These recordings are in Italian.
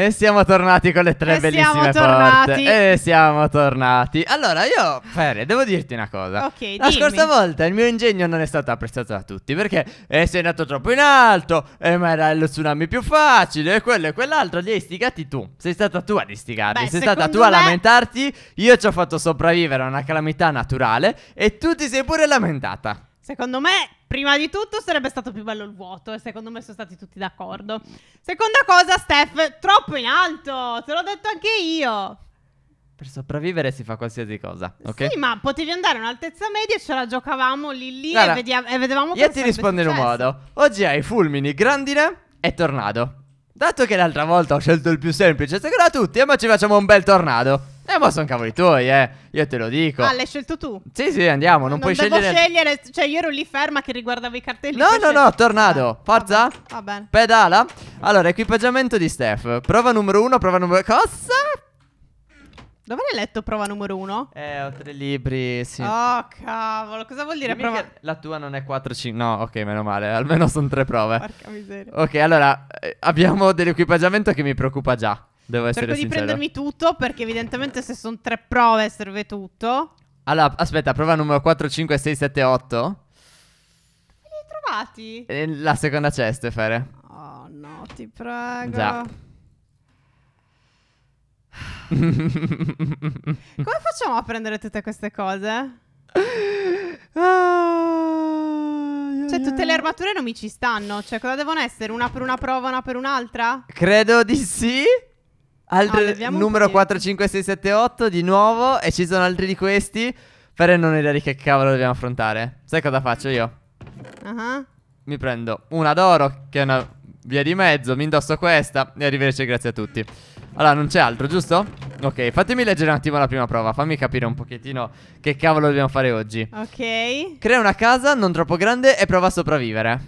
E siamo tornati con le tre e bellissime siamo Porte. E siamo tornati. Allora, io, Ferri, devo dirti una cosa. Ok, La dimmi. scorsa volta il mio ingegno non è stato apprezzato da tutti perché eh, sei andato troppo in alto, eh, ma era lo tsunami più facile, e quello e quell'altro. Li hai istigati tu. Sei stata tu a istigarli. sei stata tu me... a lamentarti. Io ci ho fatto sopravvivere a una calamità naturale e tu ti sei pure lamentata. Secondo me, prima di tutto, sarebbe stato più bello il vuoto. E secondo me sono stati tutti d'accordo. Seconda cosa, Steph, troppo in alto. Te l'ho detto anche io. Per sopravvivere si fa qualsiasi cosa, ok? Sì, ma potevi andare a un'altezza media e ce la giocavamo lì lì Guarda, e, vedia- e vedevamo Io ti rispondo successo. in un modo. Oggi hai fulmini, grandine e tornado. Dato che l'altra volta ho scelto il più semplice, seguirà tutti e ma ci facciamo un bel tornado. Eh, ma sono cavoli tuoi, eh. Io te lo dico. Ah, l'hai scelto tu? Sì, sì, andiamo. Non, non puoi devo scegliere. scegliere. Cioè, io ero lì ferma che riguardavo i cartelli. No, no, no, tornado. Eh, Forza. Va bene. Pedala. Allora, equipaggiamento di Steph. Prova numero uno, prova numero. Cosa? Dove l'hai letto prova numero uno? Eh, ho tre libri, sì. Oh, cavolo, cosa vuol dire Dimmi prova? La tua non è 4, 5. No, ok, meno male. Almeno sono tre prove. Porca miseria. Ok, allora, eh, abbiamo dell'equipaggiamento che mi preoccupa già. Devo essere Cerco sincero. di prendermi tutto perché evidentemente se sono tre prove serve tutto. Allora, aspetta, prova numero 4, 5, 6, 7, 8. Li hai trovati? E eh, la seconda c'è, Stefere. Oh no, ti prego. Già. Come facciamo a prendere tutte queste cose? Ah, cioè, tutte le armature non mi ci stanno. Cioè, cosa devono essere? Una per una prova, una per un'altra? Credo di sì. Altri, ah, numero 45678 di nuovo e ci sono altri di questi. Però non ho idea di che cavolo dobbiamo affrontare. Sai cosa faccio io? uh -huh. Mi prendo una d'oro che è una via di mezzo, mi indosso questa e arrivederci grazie a tutti. Allora, non c'è altro, giusto? Ok, fatemi leggere un attimo la prima prova, fammi capire un pochettino che cavolo dobbiamo fare oggi. Ok. Crea una casa non troppo grande e prova a sopravvivere.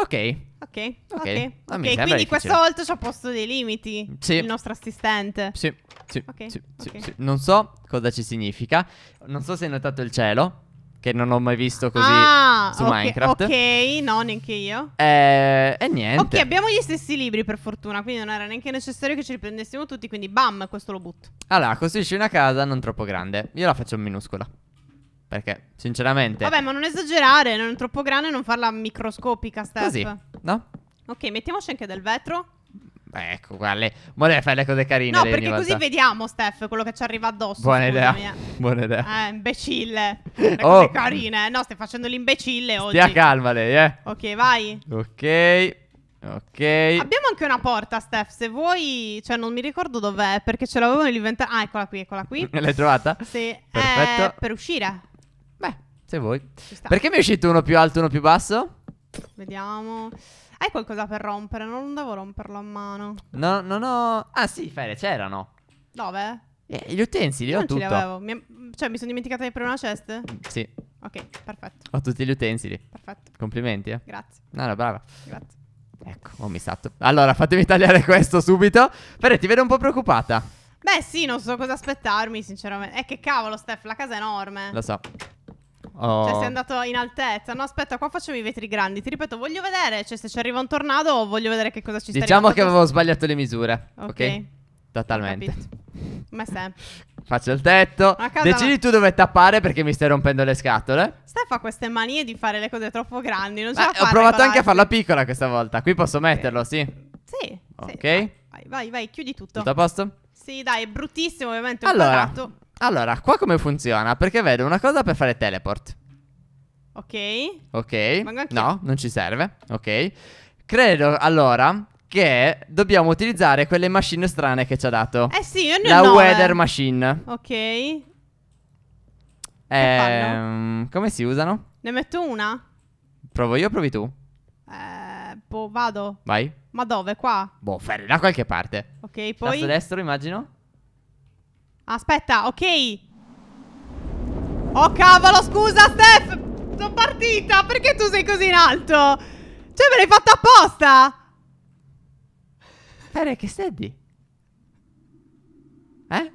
Ok. Ok, ok. okay. Ah, okay. quindi questa volta ci ha posto dei limiti sì. il nostro assistente. Sì, sì, okay. sì, sì, sì. Non so cosa ci significa. Non so se hai notato il cielo, che non ho mai visto così ah, su Minecraft. Ok, no, neanche io. E, eh, e niente. Ok, abbiamo gli stessi libri per fortuna, quindi non era neanche necessario che ci riprendessimo tutti, quindi bam, questo lo butto. Allora, costruisci una casa non troppo grande. Io la faccio minuscola. Perché, sinceramente. Vabbè, ma non esagerare, non è troppo grande, non farla microscopica, Steph. Così, no? Ok, mettiamoci anche del vetro. Beh, ecco, quale. Ma deve fare le cose carine. No, perché così volta. vediamo, Steph, quello che ci arriva addosso. Buona idea. Mia. Buona idea. Eh, imbecille. Le oh. cose carine. Eh. No, stai facendo l'imbecille oggi. Stia calma lei, eh. Ok, vai. Ok. Ok. Abbiamo anche una porta, Steph. Se vuoi, cioè, non mi ricordo dov'è perché ce l'avevo nell'inventario. Ah, eccola qui, eccola qui. L'hai trovata? Sì. Perfetto. Eh, per uscire. Se vuoi. Perché mi è uscito uno più alto e uno più basso? Vediamo. Hai qualcosa per rompere? Non devo romperlo a mano. No, no, no. Ah, sì, Fede, c'erano. Dove? Eh, gli utensili, io ho non tutto. ce li avevo. Mi... Cioè, mi sono dimenticata di aprire una cesta? Sì. Ok, perfetto. Ho tutti gli utensili. Perfetto. Complimenti, eh. Grazie. No, no, brava. Grazie. Ecco, ho oh, missato. Allora, fatemi tagliare questo subito. Fede, ti vedo un po' preoccupata. Beh, sì, non so cosa aspettarmi, sinceramente. Eh, che cavolo, Steph, la casa è enorme. Lo so. Oh. Cioè sei andato in altezza. No, aspetta, qua facciamo i vetri grandi. Ti ripeto, voglio vedere, cioè se ci arriva un tornado, o voglio vedere che cosa ci sta Diciamo che avevo sbagliato le misure. Ok. okay? Totalmente. Ma se Faccio il tetto. Decidi tu dove tappare perché mi stai rompendo le scatole. Stef ha queste manie di fare le cose troppo grandi. Non ce Beh, ho provato anche a farla piccola questa volta. Qui posso metterlo, sì. Sì. Ok. Sì. Vai, vai, vai, chiudi tutto. Tutto a posto? Sì, dai, è bruttissimo ovviamente. Allora, quadrato. Allora, qua come funziona? Perché vedo una cosa per fare teleport. Ok. Ok. No, non ci serve. Ok. Credo, allora, che dobbiamo utilizzare quelle machine strane che ci ha dato. Eh sì, io ne La 9. weather machine. Ok. Eh, come si usano? Ne metto una. Provo io o provi tu? Eh, boh, vado. Vai. Ma dove? Qua? Boh, ferri da qualche parte. Ok, poi... Tasto destro, immagino. Aspetta, ok. Oh cavolo, scusa Steph. Sono partita. Perché tu sei così in alto? Cioè me l'hai fatta apposta? Fere, che stai Eh?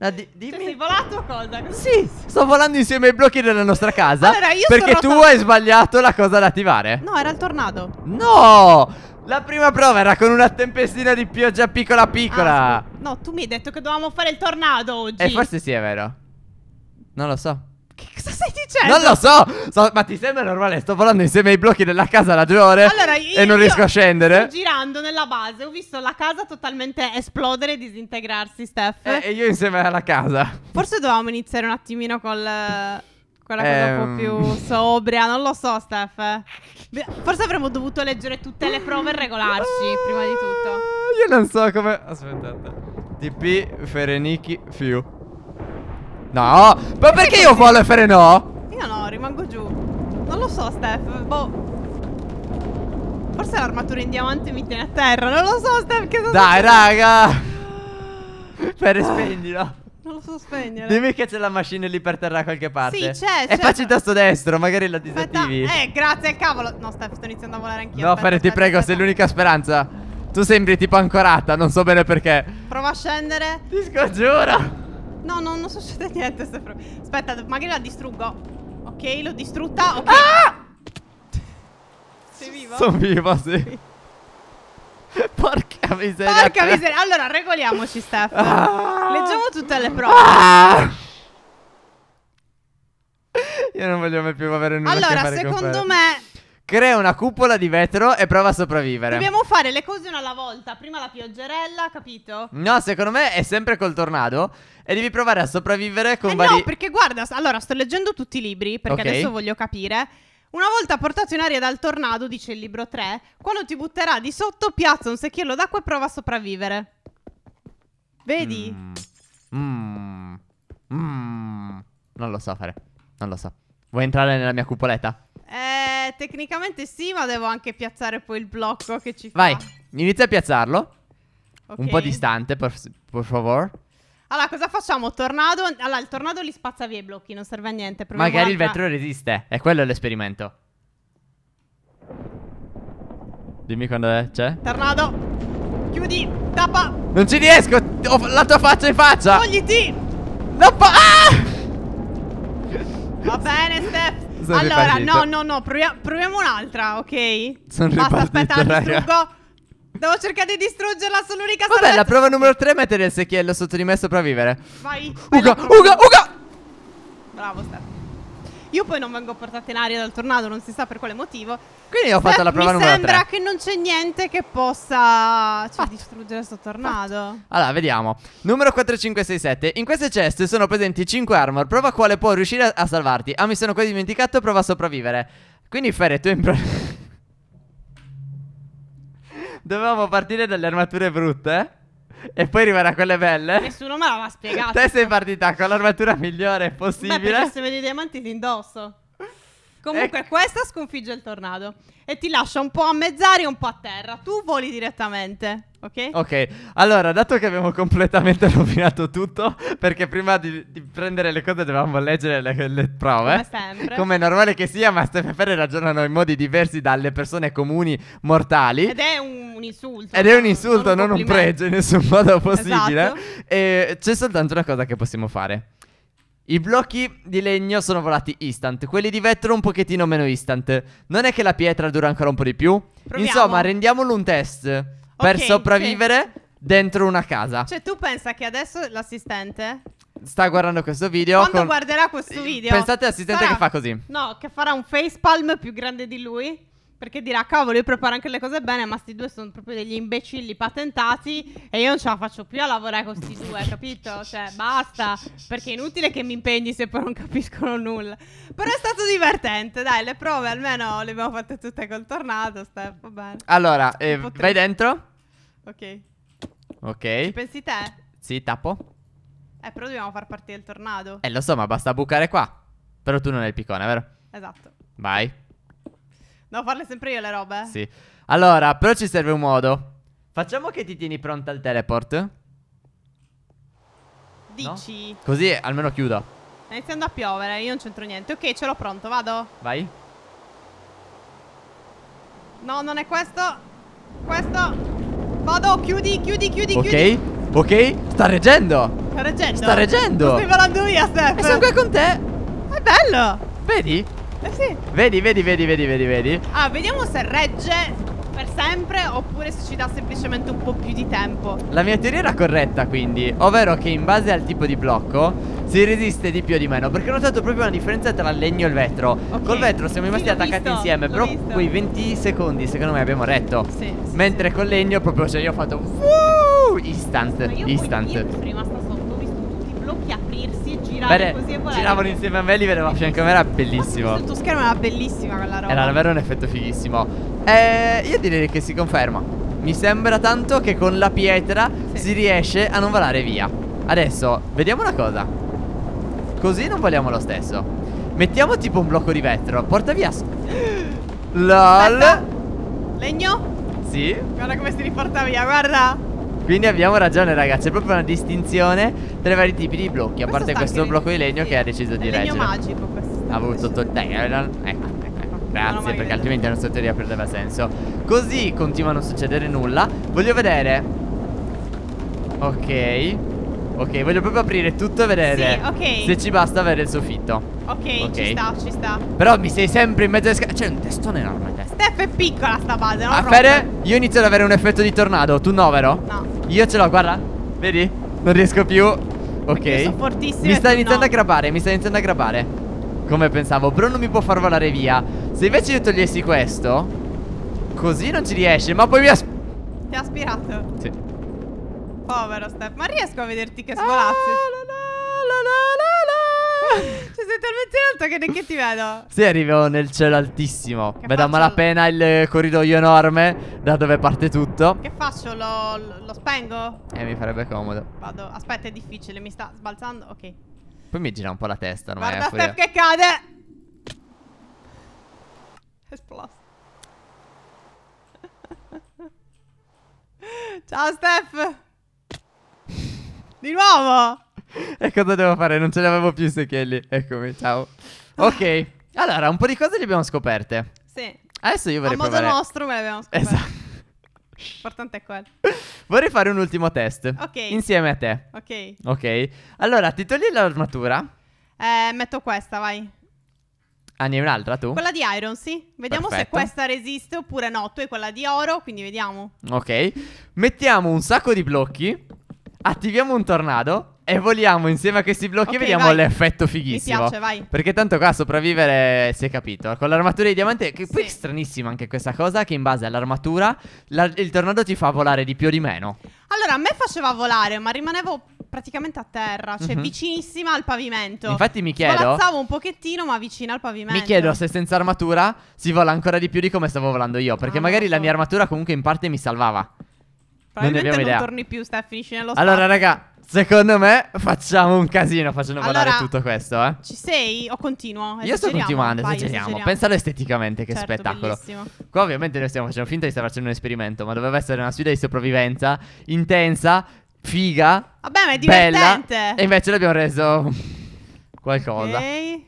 No, di, cioè, dimmi. Cioè, sei volato o cosa? Sì, sto volando insieme ai blocchi della nostra casa. Allora, io perché tu hai sbagliato la cosa da attivare. No, era il tornado. No! La prima prova era con una tempestina di pioggia piccola piccola. Ah, no, tu mi hai detto che dovevamo fare il tornado oggi. Eh, forse sì, è vero. Non lo so. Che cosa stai dicendo? Non lo so, so Ma ti sembra normale? Sto volando insieme ai blocchi della casa da due ore allora, io, E non riesco a scendere Sto girando nella base Ho visto la casa totalmente esplodere e disintegrarsi, Steph eh, E io insieme alla casa Forse dovevamo iniziare un attimino col... Quella cosa un po' ehm. più sobria, non lo so, Steph. Forse avremmo dovuto leggere tutte le prove e regolarci ah, prima di tutto. Io non so come. Aspettate. TP Fereniki Fiu. No, ma perché io follow e Fere no? Io no, rimango giù. Non lo so, Steph. Boh. Forse l'armatura in diamante mi tiene a terra. Non lo so, Steph. Che Dai, raga. Fere, spegnila. Non lo so spegnere. Dimmi che c'è la machine lì per terra da qualche parte. Sì, c'è. E facci il tasto destro, magari la disattivi. Aspetta. Eh, grazie, cavolo. No, sta, sto iniziando a volare anch'io. No, Ferre, ti prego, aspetta. sei l'unica speranza. Tu sembri tipo ancorata, non so bene perché. Prova a scendere. Ti scongiuro. No, no, non succede niente. Aspetta, magari la distruggo. Ok, l'ho distrutta. Ok. Ah! Sei vivo? Sono vivo, sì. Porca miseria. Porca miseria. Allora, regoliamoci, Steph. Ah. Leggiamo tutte le prove. Ah. Io non voglio mai più avere nulla allora, a che secondo me... Crea una cupola di vetro e prova a sopravvivere. Dobbiamo fare le cose una alla volta. Prima la pioggerella, capito? No, secondo me è sempre col tornado. E devi provare a sopravvivere con eh vari... No, perché guarda, allora sto leggendo tutti i libri perché okay. adesso voglio capire. Una volta portato in aria dal tornado, dice il libro 3, quando ti butterà di sotto, piazza un secchiello d'acqua e prova a sopravvivere. Vedi? Mm. Mm. Mm. Non lo so fare. Non lo so. Vuoi entrare nella mia cupoletta? Eh, tecnicamente sì, ma devo anche piazzare poi il blocco che ci fa. Vai, inizia a piazzarlo. Okay. Un po' distante, per, per favore. Allora, cosa facciamo? Tornado. Allora, il tornado li spazza via i blocchi, non serve a niente. Proviamo Magari un'altra... il vetro resiste. È quello l'esperimento. Dimmi quando è. C'è? Tornado. Chiudi. Tappa. Non ci riesco. Ho la tua faccia in faccia. Togliti. La ah! Va bene, Steph. Sono allora, ripartito. no, no, no. Proviamo, proviamo un'altra, ok? Sono Basta, aspetta, aspetta, raga. Devo cercare di distruggerla, sono l'unica Vabbè, la prova numero 3 è mettere il secchiello sotto di me e sopravvivere. Vai. Uga, uga, uga! Bravo, Steph. Io poi non vengo portata in aria dal tornado, non si sa per quale motivo. Quindi ho fatto la prova numero 3. Mi sembra che non c'è niente che possa cioè, distruggere sto tornado. Fatto. Allora, vediamo. Numero 4567. In queste ceste sono presenti 5 armor. Prova quale può riuscire a, salvarti. Ah, mi sono quasi dimenticato, prova a sopravvivere. Quindi Ferre, tu in... Dovevamo partire dalle armature brutte. Eh? E poi arrivare a quelle belle. Nessuno me l'aveva spiegato. Te sei partita con l'armatura migliore possibile. Beh, perché se vedi i diamanti li indosso. Comunque, e... questa sconfigge il tornado e ti lascia un po' a mezz'aria e un po' a terra. Tu voli direttamente. Ok? Ok, allora, dato che abbiamo completamente rovinato tutto, perché prima di, di prendere le cose dovevamo leggere le, le prove. Come sempre. Come è normale che sia, ma Stefano Ferri ragionano in modi diversi dalle persone comuni mortali. Ed è un, un insulto. Ed è un insulto, non un, un pregio in nessun modo possibile. Esatto. E c'è soltanto una cosa che possiamo fare. I blocchi di legno sono volati instant, quelli di vetro un pochettino meno instant. Non è che la pietra dura ancora un po' di più? Proviamo. Insomma, rendiamolo un test per okay, sopravvivere sì. dentro una casa. Cioè, tu pensa che adesso l'assistente sta guardando questo video. Quando con... guarderà questo eh, video, pensate all'assistente Sarà... che fa così: No, che farà un facepalm più grande di lui. Perché dirà, cavolo, io preparo anche le cose bene, ma questi due sono proprio degli imbecilli patentati e io non ce la faccio più a lavorare con questi due, capito? Cioè, basta, perché è inutile che mi impegni se poi non capiscono nulla. Però è stato divertente, dai, le prove almeno le abbiamo fatte tutte col tornado, Steph, va bene. Allora, eh, vai dentro. Ok. Ok. Ci pensi te? Sì, tappo. Eh, però dobbiamo far partire il tornado. Eh, lo so, ma basta bucare qua. Però tu non hai il piccone, vero? Esatto. Vai. Devo farle sempre io le robe? Sì. Allora, però ci serve un modo. Facciamo che ti tieni pronta il teleport. Dici? No? Così almeno chiudo. Sta iniziando a piovere, io non c'entro niente. Ok, ce l'ho pronto, vado. Vai. No, non è questo. Questo. Vado, chiudi, chiudi, chiudi, Ok, chiudi. ok. Sta reggendo. Sta reggendo. Sta reggendo. Lo stai volando via, Steph. E sono qua con te. È bello. Vedi? Eh sì. Vedi, vedi, vedi, vedi, vedi, vedi. Ah, vediamo se regge per sempre oppure se ci dà semplicemente un po' più di tempo. La mia teoria era corretta quindi, ovvero che in base al tipo di blocco si resiste di più o di meno, perché ho notato proprio una differenza tra il legno e il vetro. Okay. Col vetro siamo rimasti sì, attaccati visto, insieme, però visto. quei 20 secondi secondo me abbiamo retto. Sì, sì, Mentre col legno proprio cioè io ho fatto uh, instant, Ma io instant. Poi, io prima girare Bene, così e volare. Giravano insieme a me, li vedevo a fianco a me, era bellissimo. Sul tuo schermo era bellissima quella roba. Era davvero un effetto fighissimo. Eh, io direi che si conferma. Mi sembra tanto che con la pietra sì. si riesce a non volare via. Adesso, vediamo una cosa. Così non voliamo lo stesso. Mettiamo tipo un blocco di vetro. Porta via. LOL. Aspetta. Legno? Sì. Guarda come si riporta via, guarda. Quindi abbiamo ragione ragazzi È proprio una distinzione tra i vari tipi di blocchi A parte questo blocco di legno che ha deciso di reggere È legno magico questo Ha avuto Dai ecco, ecco Grazie perché altrimenti la nostra teoria perdeva senso Così continua a non succedere nulla Voglio vedere Ok Ok voglio proprio aprire tutto e vedere sì, okay. Se ci basta avere il soffitto okay, ok ci sta ci sta Però mi sei sempre in mezzo alle scale C'è un testone enorme Steph è piccola sta base non A fare io inizio ad avere un effetto di tornado Tu no vero? No io ce l'ho, guarda. Vedi? Non riesco più. Ok. Mi sta iniziando no. a grabbare, mi sta iniziando a grabbare. Come pensavo, però non mi può far volare via. Se invece io togliessi questo, così non ci riesce, ma poi mi ha Ti ha aspirato? Sì. Povero Steph, ma riesco a vederti che ah, svolazzi. Ah, la la la la la la sei talmente alto che neanche ti vedo. Sì, arrivo nel cielo altissimo. Che vedo a malapena il corridoio enorme da dove parte tutto. Che faccio? Lo, lo spengo? Eh, mi farebbe comodo. Vado. Aspetta, è difficile. Mi sta sbalzando. Ok. Poi mi gira un po' la testa. Ormai Guarda Steph che cade. Esploso. Ciao Steph. Di nuovo. e cosa devo fare? Non ce l'avevo più i secchielli. Eccomi, ciao. Ok, allora un po' di cose le abbiamo scoperte. Sì. Adesso io vorrei A provare... modo nostro me le abbiamo scoperte. Esatto. L'importante è quello. Vorrei fare un ultimo test. Ok. Insieme a te. Ok. Ok. Allora, ti togli l'armatura? Eh, metto questa, vai. Ah, ne un'altra tu? Quella di Iron, sì. Vediamo Perfetto. se questa resiste oppure no. Tu hai quella di oro, quindi vediamo. Ok. Mettiamo un sacco di blocchi. Attiviamo un tornado e voliamo insieme a questi blocchi okay, e vediamo vai. l'effetto fighissimo. Mi piace, vai. Perché tanto qua sopravvivere si è capito. Con l'armatura di diamante, che sì. poi è stranissima anche questa cosa, che in base all'armatura la, il tornado ti fa volare di più o di meno. Allora, a me faceva volare, ma rimanevo praticamente a terra, cioè uh-huh. vicinissima al pavimento. Infatti mi chiedo... Svolazzavo un pochettino, ma vicina al pavimento. Mi chiedo se senza armatura si vola ancora di più di come stavo volando io, perché ah, magari so. la mia armatura comunque in parte mi salvava. Probabilmente non, non torni più, sta, finisci nello spazio. Allora, raga, secondo me facciamo un casino facendo allora, tutto questo, eh. Ci sei o continuo? Io sto continuando, vai, esageriamo. Pensalo esteticamente, che certo, spettacolo. Bellissimo. Qua ovviamente noi stiamo facendo finta di stare facendo un esperimento, ma doveva essere una sfida di sopravvivenza intensa, figa, Vabbè, ma è divertente. Bella, e invece l'abbiamo reso qualcosa. Ok.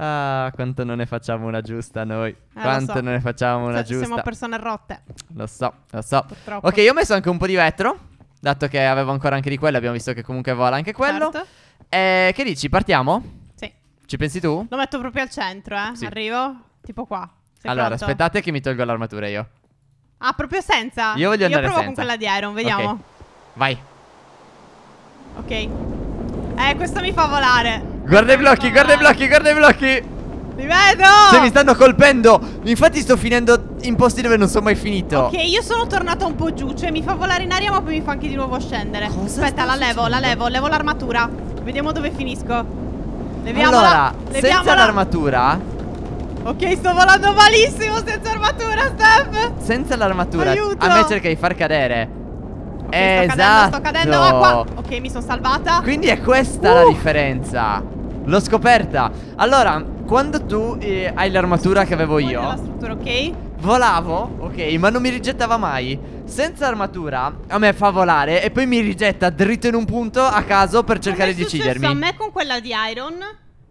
Ah, quanto non ne facciamo una giusta noi. Eh, quanto so. non ne facciamo una S- giusta. Siamo persone rotte. Lo so, lo so. Purtroppo. Ok, io ho messo anche un po' di vetro. Dato che avevo ancora anche di quello, abbiamo visto che comunque vola anche quello. Certo. Eh, che dici? Partiamo? Sì. Ci pensi tu? Lo metto proprio al centro, eh. Sì. Arrivo, tipo qua. Sei allora, pronto? aspettate che mi tolgo l'armatura io. Ah, proprio senza? Io voglio andare Io provo senza. con quella di Iron, vediamo. Okay. Vai. Ok. Eh, questo mi fa volare. Guarda i blocchi, guarda i blocchi, guarda i blocchi Mi vedo Se cioè, mi stanno colpendo Infatti sto finendo in posti dove non sono mai finito Ok, io sono tornata un po' giù Cioè mi fa volare in aria ma poi mi fa anche di nuovo scendere Cosa Aspetta, la levo, la levo, levo l'armatura Vediamo dove finisco Leviamola Allora, leviamola. senza l'armatura Ok, sto volando malissimo senza armatura, Steph Senza l'armatura Aiuto A me cerca di far cadere Ok, esatto. sto cadendo, sto esatto. cadendo. Acqua. Ok, mi sono salvata. Quindi è questa uh. la differenza. L'ho scoperta. Allora, quando tu eh, hai l'armatura che avevo io. La struttura, ok? Volavo, ok, ma non mi rigettava mai. Senza armatura, a me fa volare e poi mi rigetta dritto in un punto a caso per cercare di uccidermi. Ma a me con quella di Iron.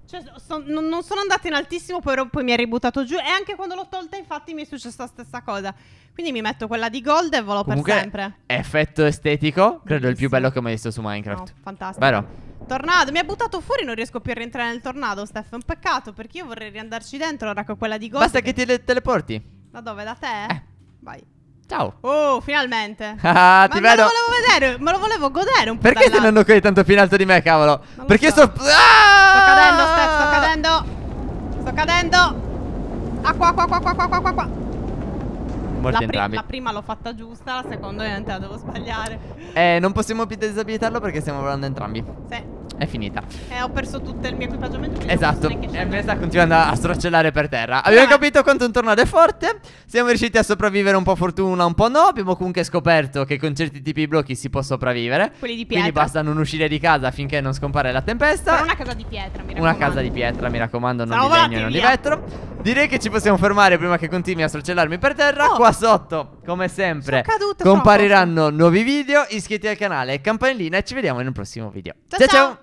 Cioè, son, non, sono andata in altissimo, poi, poi mi ha ributtato giù. E anche quando l'ho tolta, infatti, mi è successa la stessa cosa. Quindi mi metto quella di gold e volo Comunque, per sempre. Effetto estetico, credo il più bello che ho mai visto su Minecraft. No, fantastico. Vero? Tornado, mi ha buttato fuori, non riesco più a rientrare nel tornado, Steph. È un peccato perché io vorrei riandarci dentro ora con quella di gold. Basta che, che... ti teleporti. Da dove? Da te? Eh. Vai. Ciao. Oh, finalmente. Ah, ti ma vedo. Ma lo volevo vedere, ma lo volevo godere un po'. Perché stai andando così tanto più in alto di me, cavolo? Perché so. sto. Ah! Sto cadendo, Steph, sto cadendo. Sto cadendo. Acqua, qua, qua, qua, qua, acqua. Morti la, entrambi. la prima l'ho fatta giusta, la seconda ovviamente la devo sbagliare. Eh, non possiamo più disabilitarlo perché stiamo volando entrambi. Sì. È finita. Eh, ho perso tutto il mio equipaggiamento. Esatto. E sta continuando a stracellare per terra. Abbiamo ah. capito quanto un tornado è forte. Siamo riusciti a sopravvivere un po' fortuna, un po' no. Abbiamo comunque scoperto che con certi tipi di blocchi si può sopravvivere. Quelli di pietra. Quindi basta non uscire di casa finché non scompare la tempesta. Però una casa di pietra, mi raccomando. Una casa di pietra, mi raccomando, non Siamo di legno e non via. di vetro. Direi che ci possiamo fermare prima che continui a strocellarmi per terra. Oh. Qua sotto, come sempre, caduto, compariranno nuovi video. Iscriviti al canale e campanellina e ci vediamo in un prossimo video. ciao! ciao. ciao.